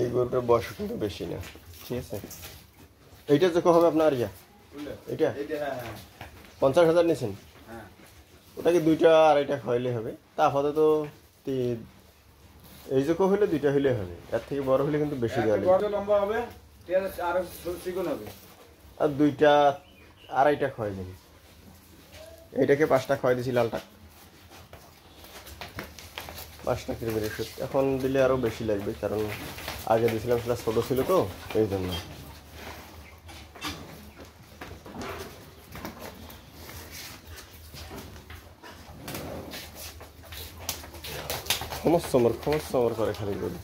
এই গরুটার বয়স কিন্তু বেশি না ঠিক আছে এইটা দেখো হবে আপনার ইয়া এটা হ্যাঁ, হ্যাঁ। পঞ্চাশ হাজার নিয়েছেন হ্যাঁ। ওটাকে দুইটা আড়াইটা খাইলে হবে তা আপাতত এই যখন হলে দুইটা হলে হবে এর থেকে বড় হলে কিন্তু বেশি যাবে লম্বা হবে হবে আর দুইটা আড়াইটা খয় দিন এইটাকে পাঁচটা খয় দিছি লালটা পাঁচটা কিলোমিটার এখন দিলে আরও বেশি লাগবে কারণ আগে দিয়েছিলাম সেটা ছোট ছিল তো এই জন্য করে খালি গরু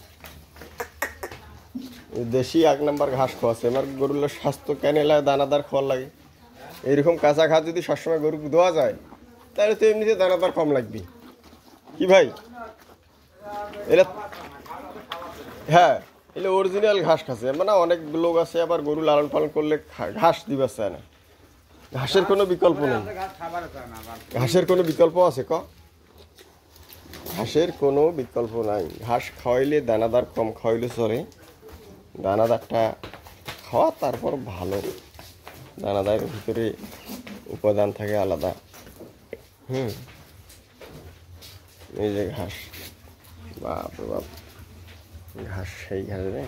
দেশি এক নাম্বার ঘাস খাওয়াছে আমার গরুর স্বাস্থ্য ক্যানেলায় দানাদার খোয়া লাগে এইরকম কাঁচা ঘাস যদি সবসময় গরু দেওয়া যায় তাহলে তো এমনিতে দানাদার কম লাগবে কি ভাই এটা হ্যাঁ এগুলো অরিজিনাল ঘাস খাচ্ছে মানে অনেক লোক আছে আবার গরু লালন পালন করলে ঘাস দিবা চায় না ঘাসের কোনো বিকল্প নেই ঘাসের কোনো বিকল্প আছে ক ঘাসের কোনো বিকল্প নাই ঘাস খাওয়াইলে দানাদার কম খাওয়াইলে চলে দানাদারটা খাওয়া তারপর ভালো দানাদার ভিতরে উপাদান থাকে আলাদা হুম এই যে ঘাস বাপ বাপ 还是有点累。